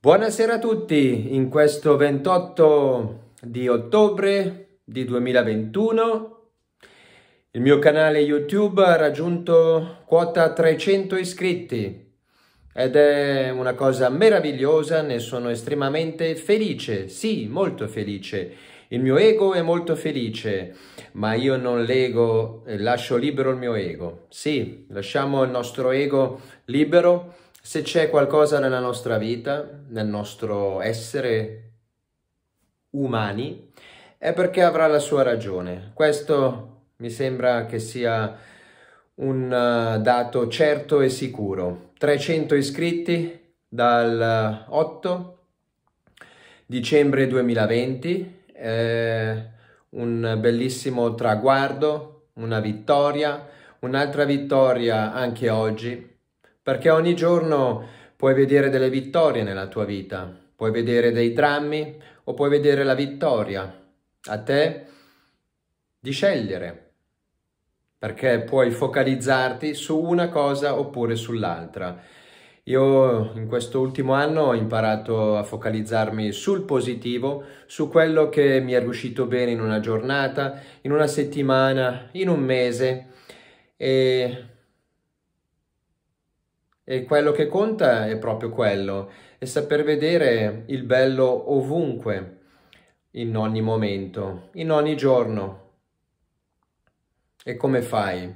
Buonasera a tutti, in questo 28 di ottobre di 2021 il mio canale YouTube ha raggiunto quota 300 iscritti ed è una cosa meravigliosa, ne sono estremamente felice, sì, molto felice. Il mio ego è molto felice, ma io non lego, eh, lascio libero il mio ego. Sì, lasciamo il nostro ego libero se c'è qualcosa nella nostra vita, nel nostro essere umani, è perché avrà la sua ragione. Questo mi sembra che sia un eh, dato certo e sicuro. 300 iscritti dal 8 eh, dicembre 2020, eh, un bellissimo traguardo, una vittoria, un'altra vittoria anche oggi perché ogni giorno puoi vedere delle vittorie nella tua vita, puoi vedere dei drammi o puoi vedere la vittoria. A te di scegliere, perché puoi focalizzarti su una cosa oppure sull'altra. Io in questo ultimo anno ho imparato a focalizzarmi sul positivo, su quello che mi è riuscito bene in una giornata, in una settimana, in un mese e e quello che conta è proprio quello, è saper vedere il bello ovunque, in ogni momento, in ogni giorno. E come fai?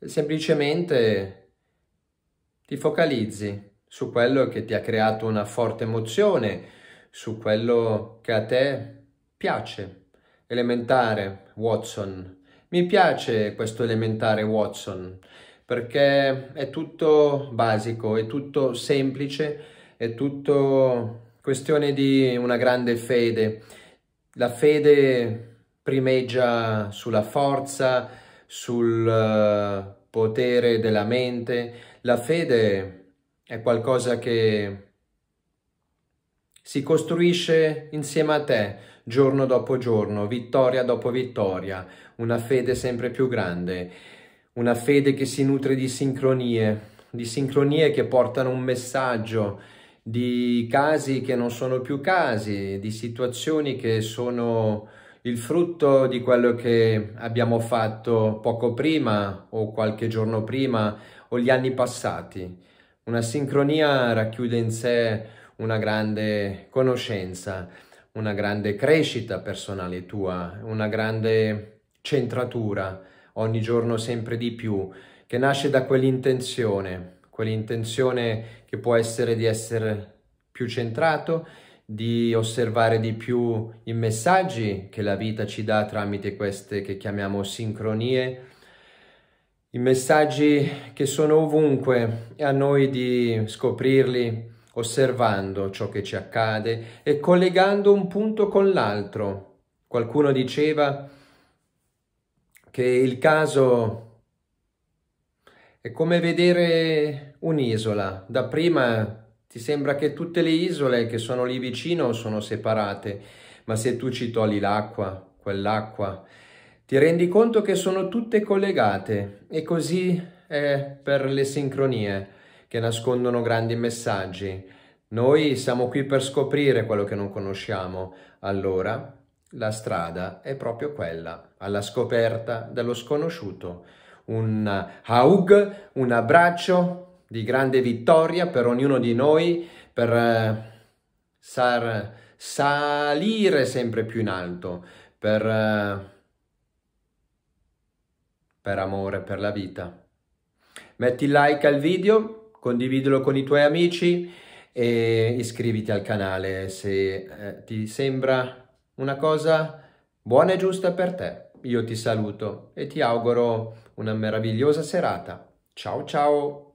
Semplicemente ti focalizzi su quello che ti ha creato una forte emozione, su quello che a te piace. Elementare, Watson. Mi piace questo elementare, Watson perché è tutto basico, è tutto semplice, è tutto questione di una grande fede. La fede primeggia sulla forza, sul eh, potere della mente. La fede è qualcosa che si costruisce insieme a te, giorno dopo giorno, vittoria dopo vittoria, una fede sempre più grande una fede che si nutre di sincronie, di sincronie che portano un messaggio, di casi che non sono più casi, di situazioni che sono il frutto di quello che abbiamo fatto poco prima o qualche giorno prima o gli anni passati. Una sincronia racchiude in sé una grande conoscenza, una grande crescita personale tua, una grande centratura ogni giorno sempre di più, che nasce da quell'intenzione, quell'intenzione che può essere di essere più centrato, di osservare di più i messaggi che la vita ci dà tramite queste che chiamiamo sincronie, i messaggi che sono ovunque e a noi di scoprirli osservando ciò che ci accade e collegando un punto con l'altro. Qualcuno diceva che il caso è come vedere un'isola. Da prima ti sembra che tutte le isole che sono lì vicino sono separate, ma se tu ci togli l'acqua, quell'acqua, ti rendi conto che sono tutte collegate e così è per le sincronie che nascondono grandi messaggi. Noi siamo qui per scoprire quello che non conosciamo. Allora, la strada è proprio quella, alla scoperta dello sconosciuto. Un aug, eh, un abbraccio di grande vittoria per ognuno di noi, per eh, sar, salire sempre più in alto, per, eh, per amore, per la vita. Metti like al video, condividilo con i tuoi amici e iscriviti al canale se eh, ti sembra una cosa buona e giusta per te. Io ti saluto e ti auguro una meravigliosa serata. Ciao ciao!